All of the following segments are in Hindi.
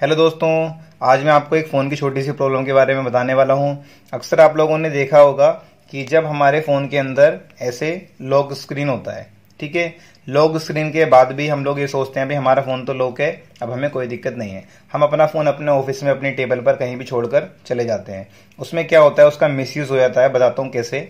हेलो दोस्तों आज मैं आपको एक फ़ोन की छोटी सी प्रॉब्लम के बारे में बताने वाला हूं अक्सर आप लोगों ने देखा होगा कि जब हमारे फ़ोन के अंदर ऐसे लॉक स्क्रीन होता है ठीक है लॉक स्क्रीन के बाद भी हम लोग ये सोचते हैं भाई हमारा फ़ोन तो लॉक है अब हमें कोई दिक्कत नहीं है हम अपना फ़ोन अपने ऑफिस में अपनी टेबल पर कहीं भी छोड़कर चले जाते हैं उसमें क्या होता है उसका मिस हो जाता है बताता हूँ कैसे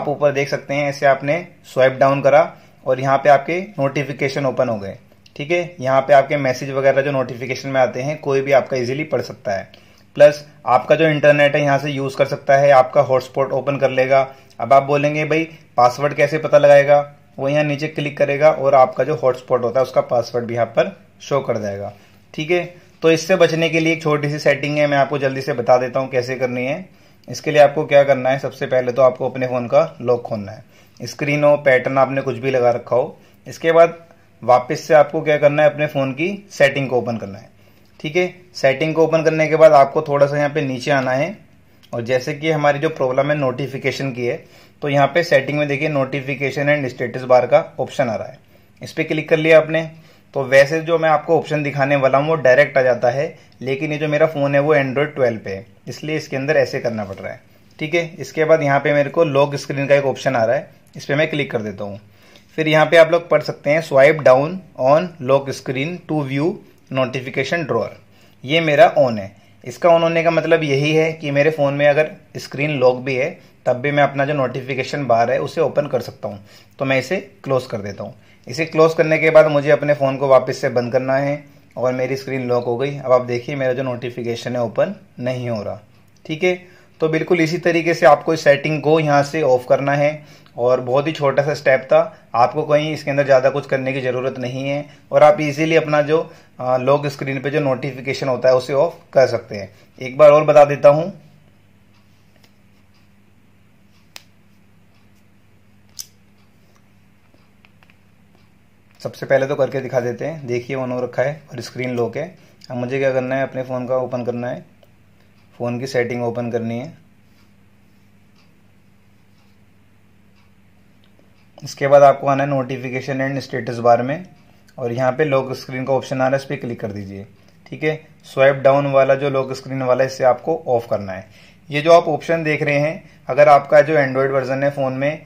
आप ऊपर देख सकते हैं ऐसे आपने स्वाइप डाउन करा और यहाँ पे आपके नोटिफिकेशन ओपन हो गए ठीक है यहाँ पे आपके मैसेज वगैरह जो नोटिफिकेशन में आते हैं कोई भी आपका इजीली पढ़ सकता है प्लस आपका जो इंटरनेट है यहाँ से यूज़ कर सकता है आपका हॉटस्पॉट ओपन कर लेगा अब आप बोलेंगे भाई पासवर्ड कैसे पता लगाएगा वो यहाँ नीचे क्लिक करेगा और आपका जो हॉटस्पॉट होता है उसका पासवर्ड भी यहाँ पर शो कर जाएगा ठीक है तो इससे बचने के लिए एक छोटी सी सेटिंग है मैं आपको जल्दी से बता देता हूँ कैसे करनी है इसके लिए आपको क्या करना है सबसे पहले तो आपको अपने फ़ोन का लॉक खोलना है स्क्रीन हो पैटर्न आपने कुछ भी लगा रखा हो इसके बाद वापस से आपको क्या करना है अपने फ़ोन की सेटिंग को ओपन करना है ठीक है सेटिंग को ओपन करने के बाद आपको थोड़ा सा यहाँ पे नीचे आना है और जैसे कि हमारी जो प्रॉब्लम है नोटिफिकेशन की है तो यहाँ पे सेटिंग में देखिए नोटिफिकेशन एंड स्टेटस बार का ऑप्शन आ रहा है इस पर क्लिक कर लिया आपने तो वैसे जो मैं आपको ऑप्शन दिखाने वाला हूँ वो डायरेक्ट आ जाता है लेकिन ये जो मेरा फ़ोन है वो एंड्रॉयड ट्वेल्व पे है इसलिए इसके अंदर ऐसे करना पड़ रहा है ठीक है इसके बाद यहाँ पे मेरे को लॉक स्क्रीन का एक ऑप्शन आ रहा है इस पर मैं क्लिक कर देता हूँ फिर यहाँ पे आप लोग पढ़ सकते हैं swipe down on lock screen to view notification drawer ये मेरा ऑन है इसका ऑन होने का मतलब यही है कि मेरे फ़ोन में अगर स्क्रीन लॉक भी है तब भी मैं अपना जो नोटिफिकेशन बार है उसे ओपन कर सकता हूँ तो मैं इसे क्लोज़ कर देता हूँ इसे क्लोज़ करने के बाद मुझे अपने फ़ोन को वापस से बंद करना है और मेरी स्क्रीन लॉक हो गई अब आप देखिए मेरा जो नोटिफिकेशन है ओपन नहीं हो रहा ठीक है तो बिल्कुल इसी तरीके से आपको इस सेटिंग को यहाँ से ऑफ करना है और बहुत ही छोटा सा स्टेप था आपको कहीं इसके अंदर ज़्यादा कुछ करने की ज़रूरत नहीं है और आप इजीली अपना जो लॉक स्क्रीन पे जो नोटिफिकेशन होता है उसे ऑफ कर सकते हैं एक बार और बता देता हूँ सबसे पहले तो करके दिखा देते हैं देखिए ऑन हो रखा है और स्क्रीन लॉक है अब मुझे क्या करना है अपने फ़ोन का ओपन करना है फ़ोन की सेटिंग ओपन करनी है इसके बाद आपको आना है नोटिफिकेशन एंड स्टेटस बार में और यहाँ पे लॉक स्क्रीन का ऑप्शन आ रहा है इस पर क्लिक कर दीजिए ठीक है स्वाइप डाउन वाला जो लॉक स्क्रीन वाला है इसे आपको ऑफ करना है ये जो आप ऑप्शन देख रहे हैं अगर आपका जो एंड्रॉयड वर्जन है फ़ोन में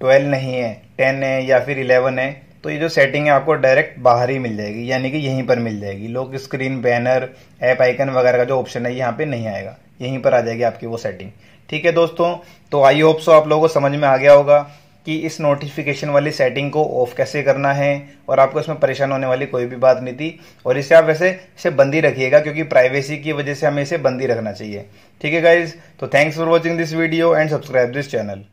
ट्वेल्व नहीं है टेन है या फिर इलेवन है तो ये जो सेटिंग है आपको डायरेक्ट बाहर ही मिल जाएगी यानी कि यहीं पर मिल जाएगी लोक स्क्रीन बैनर ऐप आइकन वगैरह का जो ऑप्शन है यहाँ पे नहीं आएगा यहीं पर आ जाएगी आपकी वो सेटिंग ठीक है दोस्तों तो आई होप सो आप लोगों को समझ में आ गया होगा कि इस नोटिफिकेशन वाली सेटिंग को ऑफ कैसे करना है और आपको इसमें परेशान होने वाली कोई भी बात नहीं थी और इसे आप वैसे इसे बंदी रखिएगा क्योंकि प्राइवेसी की वजह से हमें इसे बंदी रखना चाहिए ठीक है गाइज तो thanks for watching this video and subscribe this channel